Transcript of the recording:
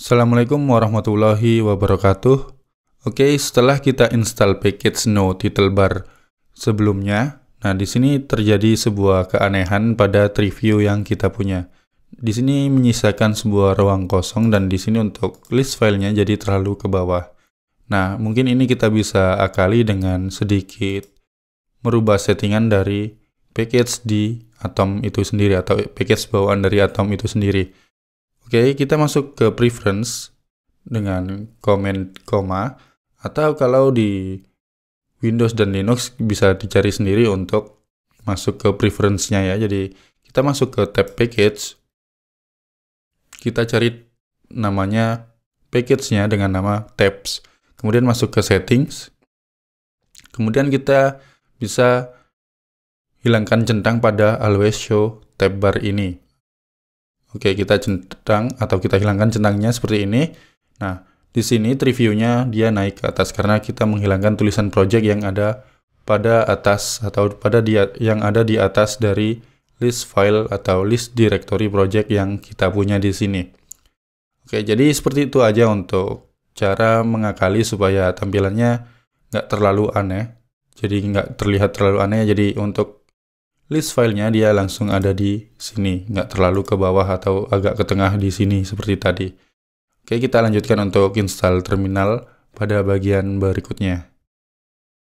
Assalamualaikum warahmatullahi wabarakatuh. Oke, setelah kita install package no title bar sebelumnya, nah di sini terjadi sebuah keanehan pada review yang kita punya. Di sini menyisakan sebuah ruang kosong dan di sini untuk list filenya jadi terlalu ke bawah. Nah, mungkin ini kita bisa akali dengan sedikit merubah settingan dari package di atom itu sendiri atau package bawaan dari atom itu sendiri. Oke, okay, kita masuk ke preference dengan komen koma atau kalau di Windows dan Linux bisa dicari sendiri untuk masuk ke preference-nya ya. Jadi kita masuk ke tab package. Kita cari namanya package-nya dengan nama tabs. Kemudian masuk ke settings. Kemudian kita bisa hilangkan centang pada always show tab bar ini Oke, kita centang atau kita hilangkan centangnya seperti ini. Nah, di sini triviewnya dia naik ke atas karena kita menghilangkan tulisan project yang ada pada atas atau pada dia yang ada di atas dari list file atau list directory project yang kita punya di sini. Oke, jadi seperti itu aja untuk cara mengakali supaya tampilannya nggak terlalu aneh. Jadi nggak terlihat terlalu aneh. Jadi untuk list filenya dia langsung ada di sini, nggak terlalu ke bawah atau agak ke tengah di sini seperti tadi. Oke, kita lanjutkan untuk install terminal pada bagian berikutnya.